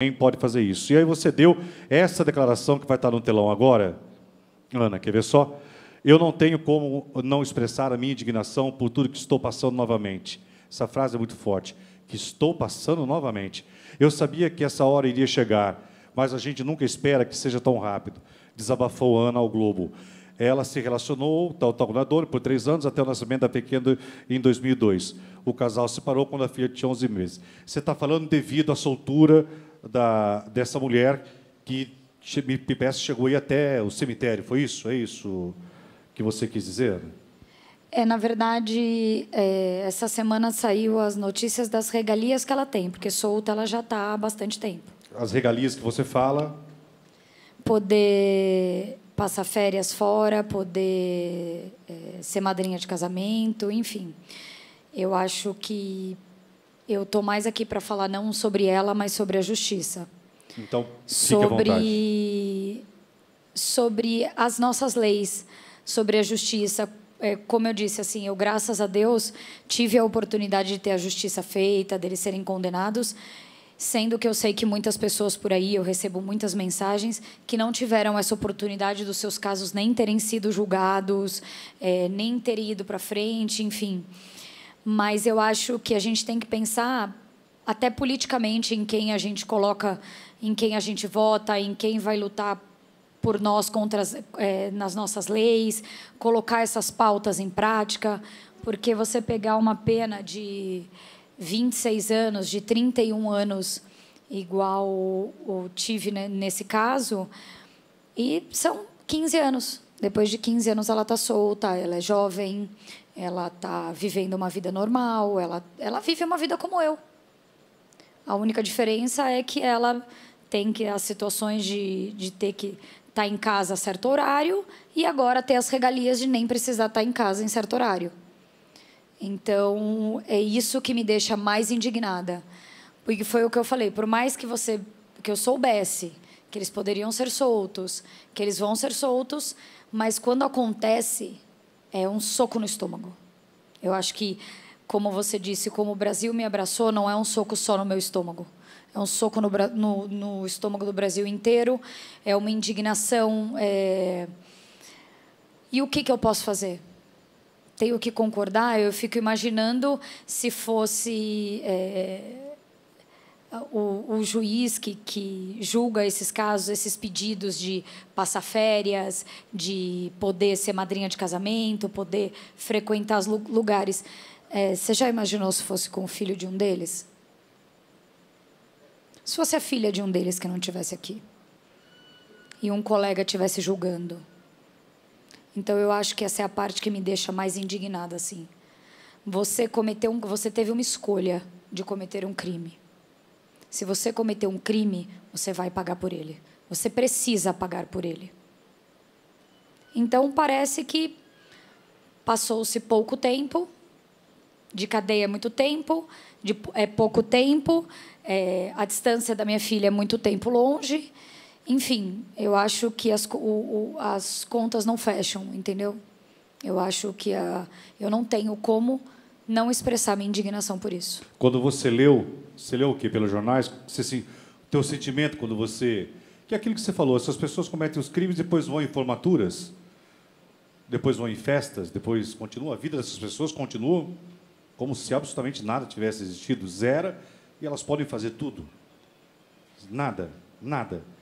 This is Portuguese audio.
Quem pode fazer isso? E aí você deu essa declaração que vai estar no telão agora, Ana, quer ver só? Eu não tenho como não expressar a minha indignação por tudo que estou passando novamente. Essa frase é muito forte. Que estou passando novamente. Eu sabia que essa hora iria chegar, mas a gente nunca espera que seja tão rápido. Desabafou Ana ao Globo. Ela se relacionou, tal, tal, na dor, por três anos, até o nascimento da pequena em 2002. O casal se separou quando a filha tinha 11 meses. Você está falando devido à soltura da, dessa mulher que, me parece, chegou aí até o cemitério. Foi isso? É isso que você quis dizer? É, na verdade, é, essa semana saiu as notícias das regalias que ela tem, porque solta ela já está há bastante tempo. As regalias que você fala? Poder passar férias fora, poder é, ser madrinha de casamento, enfim. Eu acho que eu estou mais aqui para falar não sobre ela, mas sobre a justiça. Então, sobre sobre as nossas leis, sobre a justiça. É, como eu disse, assim, eu graças a Deus tive a oportunidade de ter a justiça feita, deles serem condenados sendo que eu sei que muitas pessoas por aí, eu recebo muitas mensagens, que não tiveram essa oportunidade dos seus casos nem terem sido julgados, é, nem terem ido para frente, enfim. Mas eu acho que a gente tem que pensar até politicamente em quem a gente coloca, em quem a gente vota, em quem vai lutar por nós contra as, é, nas nossas leis, colocar essas pautas em prática, porque você pegar uma pena de 26 anos, de 31 anos, igual eu tive nesse caso, e são 15 anos. Depois de 15 anos, ela está solta, ela é jovem, ela está vivendo uma vida normal, ela, ela vive uma vida como eu. A única diferença é que ela tem que as situações de, de ter que estar tá em casa a certo horário e agora ter as regalias de nem precisar estar tá em casa em certo horário. Então, é isso que me deixa mais indignada. Porque foi o que eu falei, por mais que você que eu soubesse que eles poderiam ser soltos, que eles vão ser soltos, mas quando acontece é um soco no estômago. Eu acho que como você disse, como o Brasil me abraçou, não é um soco só no meu estômago. É um soco no, no, no estômago do Brasil inteiro, é uma indignação. É... E o que, que eu posso fazer? tenho que concordar, eu fico imaginando se fosse é, o, o, juiz que, que julga esses casos, esses pedidos de passar férias, de poder ser madrinha de casamento, poder frequentar os lugares. É, você já imaginou se fosse com o filho de um deles? Se fosse a filha de um deles que não estivesse aqui e um colega estivesse julgando? Então eu acho que essa é a parte que me deixa mais indignada assim. Você cometeu um, você teve uma escolha de cometer um crime. Se você cometeu um crime, você vai pagar por ele. Você precisa pagar por ele. Então parece que passou-se pouco tempo, de cadeia é muito tempo, de, é pouco tempo, é, a distância da minha filha é muito tempo longe. Enfim, eu acho que as, o, o, as contas não fecham, entendeu? Eu acho que a, eu não tenho como não expressar minha indignação por isso. Quando você leu, você leu o quê? Pelos jornais? Você, assim, teu sentimento quando você... Que é aquilo que você falou, essas pessoas cometem os crimes, depois vão em formaturas, depois vão em festas, depois continua, a vida dessas pessoas continua como se absolutamente nada tivesse existido, zero, e elas podem fazer tudo. Nada, nada.